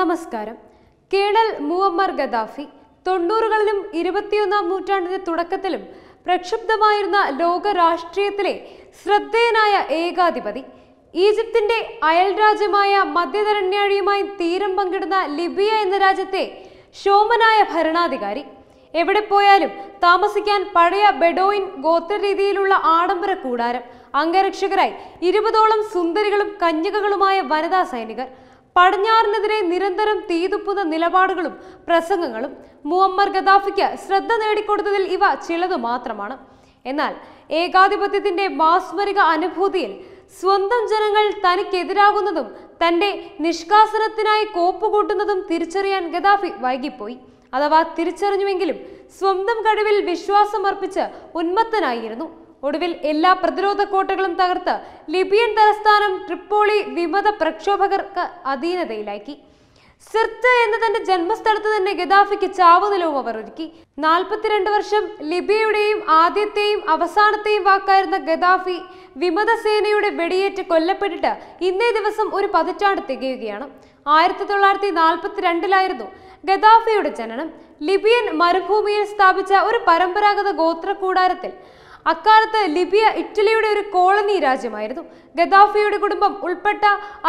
നമസ്കാരം colonel Muammar Gaddafi തൊണ്ണൂറുകളിലും ഇരുപത്തിയൊന്നാം നൂറ്റാണ്ടിന്റെ തുടക്കത്തിലും പ്രക്ഷുബ്ധമായിരുന്ന ലോക രാഷ്ട്രീയത്തിലെ ശ്രദ്ധേയനായ ഏകാധിപതി ഈജിപ്തിന്റെ അയൽ രാജ്യമായ മധ്യതരണ്യാഴിയുമായി തീരം പങ്കിടുന്ന ലിബിയ എന്ന രാജ്യത്തെ ശോമനായ ഭരണാധികാരി എവിടെ പോയാലും താമസിക്കാൻ പഴയ ബെഡോയിൻ ഗോത്ര രീതിയിലുള്ള ആഡംബര കൂടാരം അംഗരക്ഷകരായി ഇരുപതോളം സുന്ദരികളും കന്യകകളുമായ വനിതാ സൈനികർ പടിഞ്ഞാറിനെതിരെ നിരന്തരം തീതുപ്പുന്ന നിലപാടുകളും പ്രസംഗങ്ങളും മുഹമ്മർ ഗദാഫിക്ക് ശ്രദ്ധ നേടിക്കൊടുത്തതിൽ ഇവ ചിലതു മാത്രമാണ് എന്നാൽ ഏകാധിപത്യത്തിന്റെ മാസ്മരിക അനുഭൂതിയിൽ സ്വന്തം ജനങ്ങൾ തനിക്കെതിരാകുന്നതും തന്റെ നിഷ്കാസനത്തിനായി കോപ്പുകൂട്ടുന്നതും തിരിച്ചറിയാൻ ഗദാഫി വൈകിപ്പോയി അഥവാ തിരിച്ചറിഞ്ഞുവെങ്കിലും സ്വന്തം കഴിവിൽ വിശ്വാസമർപ്പിച്ച് ഉന്മത്തനായിരുന്നു ഒടുവിൽ എല്ലാ പ്രതിരോധ കോട്ടകളും തകർത്ത് ലിബിയൻ തലസ്ഥാനം ട്രിപ്പോളി വിമത പ്രക്ഷോഭകർക്ക് അധീനതയിലാക്കി സിർത്ത് എന്ന തന്റെ ജന്മസ്ഥലത്ത് തന്നെ ഗദാഫിക്ക് ചാവുനിലവും അവർ ഒരുക്കി നാൽപ്പത്തിരണ്ട് വർഷം ലിബിയയുടെയും ആദ്യത്തെയും അവസാനത്തെയും വാക്കായിരുന്ന ഗദാഫി വിമതസേനയുടെ വെടിയേറ്റ് കൊല്ലപ്പെട്ടിട്ട് ഇന്നേ ദിവസം ഒരു പതിറ്റാണ്ട് തികയുകയാണ് ആയിരത്തി തൊള്ളായിരത്തി നാൽപ്പത്തിരണ്ടിലായിരുന്നു ഗദാഫിയുടെ ജനനം ലിബിയൻ മരുഭൂമിയിൽ സ്ഥാപിച്ച ഒരു പരമ്പരാഗത ഗോത്ര കൂടാരത്തിൽ അക്കാലത്ത് ലിബിയ ഇറ്റലിയുടെ ഒരു കോളനി രാജ്യമായിരുന്നു ഗദാഫിയുടെ കുടുംബം ഉൾപ്പെട്ട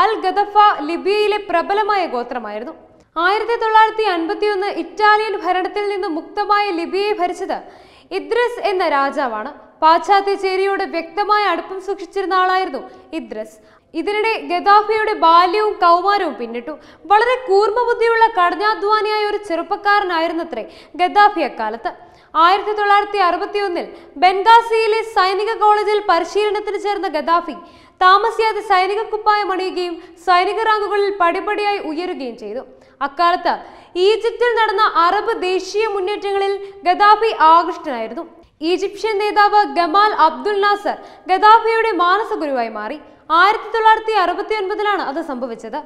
അൽ ഗദഫ ലിബിയയിലെ പ്രബലമായ ഗോത്രമായിരുന്നു ആയിരത്തി തൊള്ളായിരത്തി അൻപത്തിയൊന്ന് ഇറ്റാലിയൻ ഭരണത്തിൽ നിന്ന് മുക്തമായ ലിബിയയെ ഭരിച്ചത് ഇദ്രസ് എന്ന രാജാവാണ് പാശ്ചാത്യ ചേരിയോട് വ്യക്തമായ അടുപ്പം സൂക്ഷിച്ചിരുന്ന ആളായിരുന്നു ഇദ്രസ് ഇതിനിടെ ഗദാഫിയുടെ ബാല്യവും കൗമാരവും പിന്നിട്ടു വളരെ കൂർമ്മബുദ്ധിയുള്ള കടഞ്ഞാധ്വാനിയായ ഒരു ചെറുപ്പക്കാരനായിരുന്നത്രേ ഗദ്ദാഫി അക്കാലത്ത് ആയിരത്തി തൊള്ളായിരത്തി ഒന്നിൽ ബെൻഗാസിയിലെ സൈനിക കോളേജിൽ പരിശീലനത്തിന് ചേർന്ന ഗദാഫി താമസിയാതെ സൈനിക കുപ്പായം അണിയുകയും സൈനിക റാങ്കുകളിൽ പടിപടിയായി ഉയരുകയും ചെയ്തു അക്കാലത്ത് ഈജിപ്തിൽ നടന്ന അറബ് ദേശീയ മുന്നേറ്റങ്ങളിൽ ഗദാഫി ആകൃഷ്ടനായിരുന്നു ഈജിപ്ഷ്യൻ നേതാവ് ഗമാൽ അബ്ദുൽ നാസർ ഗദാഫിയുടെ മാനസഗുരുവായി മാറി ആയിരത്തി തൊള്ളായിരത്തി അറുപത്തി ഒൻപതിലാണ് അത് സംഭവിച്ചത്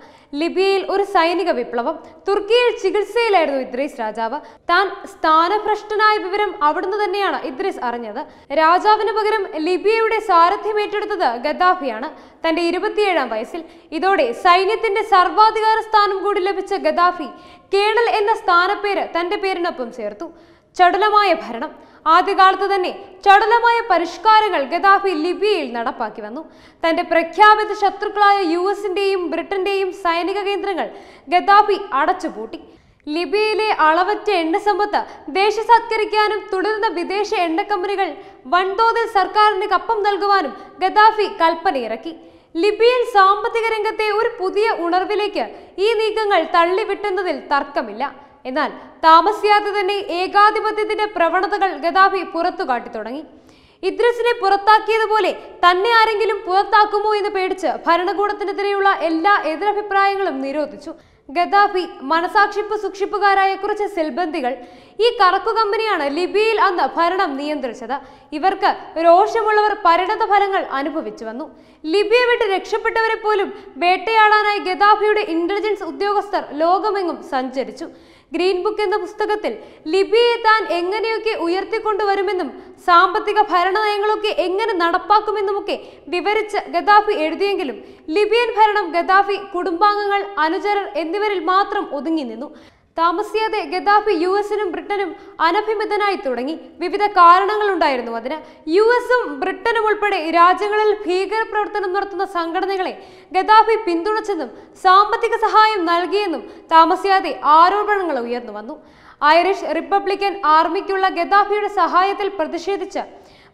ലിബിയയിൽ ഒരു സൈനിക വിപ്ലവം തുർക്കിയിൽ ചികിത്സയിലായിരുന്നു ഇദ്രീസ് രാജാവ് താൻ സ്ഥാനഭ്രഷ്ടനായ വിവരം അവിടുന്ന് തന്നെയാണ് ഇദ്രീസ് അറിഞ്ഞത് രാജാവിന് പകരം ലിബിയയുടെ സാരഥ്യം ഏറ്റെടുത്തത് ഗദാഫിയാണ് തന്റെ ഇരുപത്തിയേഴാം വയസ്സിൽ ഇതോടെ സൈന്യത്തിന്റെ സർവാധികാര സ്ഥാനം കൂടി ലഭിച്ച ഗദാഫി കേണൽ എന്ന സ്ഥാനപ്പേര് തന്റെ പേരിനൊപ്പം ചേർത്തു ചടുലമായ ഭരണം ആദ്യകാലത്ത് തന്നെ ചടലമായ പരിഷ്കാരങ്ങൾ ഗദാഫി ലിബിയയിൽ നടപ്പാക്കി വന്നു തന്റെ പ്രഖ്യാപിത ശത്രുക്കളായ യു എസിന്റെയും ബ്രിട്ടന്റെയും സൈനിക കേന്ദ്രങ്ങൾ ഗദാഫി അടച്ചുപൂട്ടി ലിബിയയിലെ അളവറ്റ എണ്ണ സമ്പത്ത് ദേശസാത്കരിക്കാനും തുടരുന്ന വിദേശ എണ്ണ കമ്പനികൾ വൻതോതിൽ സർക്കാരിന് കപ്പം നൽകുവാനും ഗദാഫി കൽപ്പനയിറക്കി ലിബിയൻ സാമ്പത്തിക രംഗത്തെ ഒരു പുതിയ ഉണർവിലേക്ക് ഈ നീക്കങ്ങൾ തള്ളിവിട്ടുന്നതിൽ തർക്കമില്ല എന്നാൽ താമസിയാതെ തന്നെ ഏകാധിപത്യത്തിന്റെ പ്രവണതകൾ ഗദാഫി പുറത്തു കാട്ടി തുടങ്ങി ഇദ്രിസിനെ പുറത്താക്കിയതുപോലെ തന്നെ ആരെങ്കിലും പുറത്താക്കുമോ എന്ന് പേടിച്ച് ഭരണകൂടത്തിനെതിരെയുള്ള എല്ലാ എതിരഭിപ്രായങ്ങളും നിരോധിച്ചു ഗദാഫി മനസാക്ഷിപ്പ് സുക്ഷിപ്പുകാരായ കുറച്ച് സെൽബന്ധികൾ ഈ കറക്കു കമ്പനിയാണ് ലിബിയയിൽ അന്ന് ഭരണം നിയന്ത്രിച്ചത് ഇവർക്ക് രോഷമുള്ളവർ പരിണത ഫലങ്ങൾ അനുഭവിച്ചു വന്നു ലിബിയ വിട്ട് രക്ഷപ്പെട്ടവരെ പോലും വേട്ടയാടാനായി ഗദാഫിയുടെ ഇന്റലിജൻസ് ഉദ്യോഗസ്ഥർ ലോകമെങ്ങും സഞ്ചരിച്ചു ഗ്രീൻ ബുക്ക് എന്ന പുസ്തകത്തിൽ ലിബിയയെ താൻ എങ്ങനെയൊക്കെ ഉയർത്തിക്കൊണ്ടുവരുമെന്നും സാമ്പത്തിക ഭരണ നയങ്ങളൊക്കെ എങ്ങനെ നടപ്പാക്കുമെന്നുമൊക്കെ വിവരിച്ച് ഗദാഫി എഴുതിയെങ്കിലും ലിബിയൻ ഭരണം ഗദാഫി കുടുംബാംഗങ്ങൾ അനുചരർ എന്നിവരിൽ മാത്രം ഒതുങ്ങി നിന്നു താമസിയാതെ ഗദാഫി യു എസിനും ബ്രിട്ടനും അനഭിമിതനായി തുടങ്ങി വിവിധ കാരണങ്ങളുണ്ടായിരുന്നു അതിന് യു എസും ബ്രിട്ടനും ഉൾപ്പെടെ രാജ്യങ്ങളിൽ ഭീകരപ്രവർത്തനം നടത്തുന്ന സംഘടനകളെ ഗദാഫി പിന്തുണച്ചെന്നും സാമ്പത്തിക സഹായം നൽകിയെന്നും താമസിയാതെ ആരോപണങ്ങൾ ഉയർന്നു വന്നു ഐറിഷ് റിപ്പബ്ലിക്കൻ ആർമിക്കുള്ള ഗദാഫിയുടെ സഹായത്തിൽ പ്രതിഷേധിച്ച്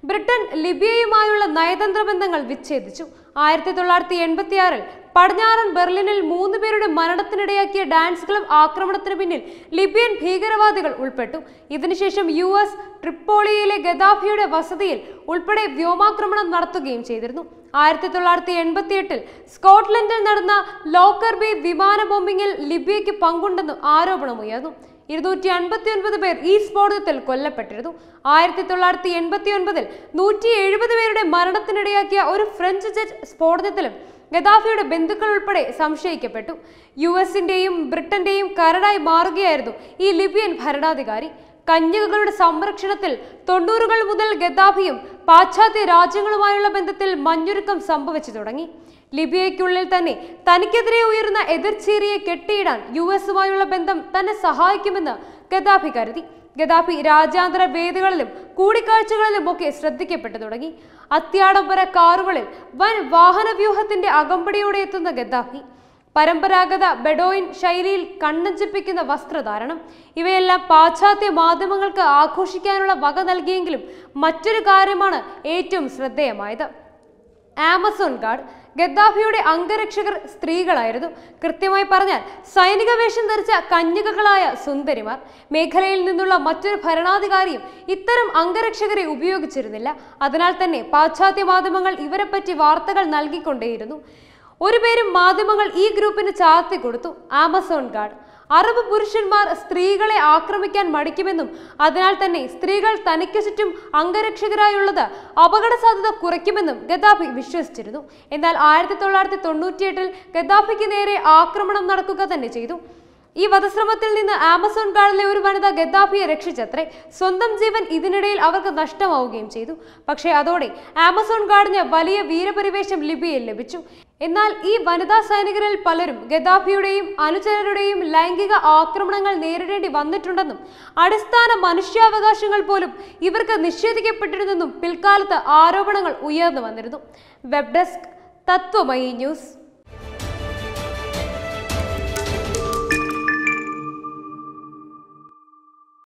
ബ്രിട്ടൻ ലിബിയയുമായുള്ള നയതന്ത്ര ബന്ധങ്ങൾ വിച്ഛേദിച്ചു ആയിരത്തി തൊള്ളായിരത്തി എൺപത്തിയാറിൽ പടിഞ്ഞാറൻ ബെർലിനിൽ മൂന്ന് പേരുടെ മരണത്തിനിടയാക്കിയ ഡാൻസ് ക്ലബ് ആക്രമണത്തിന് പിന്നിൽ ലിബിയൻ ഭീകരവാദികൾ ഉൾപ്പെട്ടു ഇതിനുശേഷം യു എസ് ട്രിപ്പോളിയിലെ ഗദാഫിയുടെ വസതിയിൽ ഉൾപ്പെടെ വ്യോമാക്രമണം നടത്തുകയും ചെയ്തിരുന്നു ആയിരത്തി തൊള്ളായിരത്തി എൺപത്തി എട്ടിൽ സ്കോട്ട്ലൻഡിൽ നടന്ന ലോക്കർബി വിമാന ബോംബിങ്ങിൽ ലിബിയയ്ക്ക് പങ്കുണ്ടെന്നും ആരോപണമുയർന്നു ഇരുന്നൂറ്റി അൻപത്തി ഒൻപത് പേർ ഈ സ്ഫോടനത്തിൽ കൊല്ലപ്പെട്ടിരുന്നു ആയിരത്തി തൊള്ളായിരത്തി എൺപത്തി ഒൻപതിൽ നൂറ്റി എഴുപത് പേരുടെ മരണത്തിനിടയാക്കിയ ഒരു ഫ്രഞ്ച് ജെറ്റ് സ്ഫോടനത്തിലും ഗദാഫിയുടെ ബന്ധുക്കൾ ഉൾപ്പെടെ സംശയിക്കപ്പെട്ടു യു എസിന്റെയും ബ്രിട്ടന്റെയും കരടായി മാറുകയായിരുന്നു ഈ ലിബിയൻ ഭരണാധികാരി കന്യകകളുടെ സംരക്ഷണത്തിൽ തൊണ്ണൂറുകൾ മുതൽ ഗദ്ദാഫിയും പാശ്ചാത്യ രാജ്യങ്ങളുമായുള്ള ബന്ധത്തിൽ മഞ്ഞുരുക്കം സംഭവിച്ചു തുടങ്ങി ലിബിയയ്ക്കുള്ളിൽ തന്നെ തനിക്കെതിരെ ഉയർന്ന എതിർച്ചേരിയെ കെട്ടിയിടാൻ യു എസുമായുള്ള ബന്ധം തന്നെ സഹായിക്കുമെന്ന് ഗദ്ദാഫി കരുതി ഗദ്ദാഫി രാജ്യാന്തര വേദികളിലും കൂടിക്കാഴ്ചകളിലും ഒക്കെ ശ്രദ്ധിക്കപ്പെട്ടു തുടങ്ങി അത്യാഡംബര കാറുകളിൽ വൻ വാഹനവ്യൂഹത്തിന്റെ അകമ്പടിയോടെ എത്തുന്ന ഗദ്ദാഫി പരമ്പരാഗത ബെഡോയിൻ ശൈലിയിൽ കണ്ണഞ്ചിപ്പിക്കുന്ന വസ്ത്രധാരണം ഇവയെല്ലാം പാശ്ചാത്യ മാധ്യമങ്ങൾക്ക് ആഘോഷിക്കാനുള്ള വക നൽകിയെങ്കിലും മറ്റൊരു കാര്യമാണ് ഏറ്റവും ശ്രദ്ധേയമായത് ആമസോൺ ഗാർഡ് ഗദ്ദാഫിയുടെ അംഗരക്ഷകർ സ്ത്രീകളായിരുന്നു കൃത്യമായി പറഞ്ഞാൽ സൈനിക വേഷം ധരിച്ച കന്യകകളായ സുന്ദരിമാർ മേഖലയിൽ നിന്നുള്ള മറ്റൊരു ഭരണാധികാരിയും ഇത്തരം അംഗരക്ഷകരെ ഉപയോഗിച്ചിരുന്നില്ല അതിനാൽ തന്നെ പാശ്ചാത്യ മാധ്യമങ്ങൾ ഇവരെപ്പറ്റി വാർത്തകൾ നൽകിക്കൊണ്ടേയിരുന്നു ഒരു പേരും മാധ്യമങ്ങൾ ഈ ഗ്രൂപ്പിന് ചാർത്തി കൊടുത്തു ആമസോൺ ഗാർഡ് അറബ് പുരുഷന്മാർ സ്ത്രീകളെ ആക്രമിക്കാൻ മടിക്കുമെന്നും അതിനാൽ തന്നെ സ്ത്രീകൾ തനിക്ക് ചുറ്റും അംഗരക്ഷകരായുള്ളത് അപകട സാധ്യത കുറയ്ക്കുമെന്നും ഗദ്ദാഫി വിശ്വസിച്ചിരുന്നു എന്നാൽ ആയിരത്തി തൊള്ളായിരത്തി തൊണ്ണൂറ്റിയെട്ടിൽ ഗദ്ദാഫിക്ക് നേരെ ആക്രമണം നടക്കുക തന്നെ ചെയ്തു ഈ വധശ്രമത്തിൽ നിന്ന് ആമസോൺ കാളിലെ ഒരു വനിത ഗദ്ദാഫിയെ രക്ഷിച്ചത്രേ സ്വന്തം ജീവൻ ഇതിനിടയിൽ അവർക്ക് നഷ്ടമാവുകയും ചെയ്തു പക്ഷേ അതോടെ ആമസോൺ കാടിന് വലിയ വീരപരിവേശം ലിബിയയിൽ ലഭിച്ചു എന്നാൽ ഈ വനിതാ സൈനികരിൽ പലരും ഗദ്ദാഫിയുടെയും അനുചരരുടെയും ലൈംഗിക ആക്രമണങ്ങൾ നേരിടേണ്ടി വന്നിട്ടുണ്ടെന്നും അടിസ്ഥാന മനുഷ്യാവകാശങ്ങൾ പോലും ഇവർക്ക് നിഷേധിക്കപ്പെട്ടിരുന്നെന്നും പിൽക്കാലത്ത് ആരോപണങ്ങൾ ഉയർന്നു വന്നിരുന്നു വെബ് ഡെസ്ക് തത്വമയി ന്യൂസ്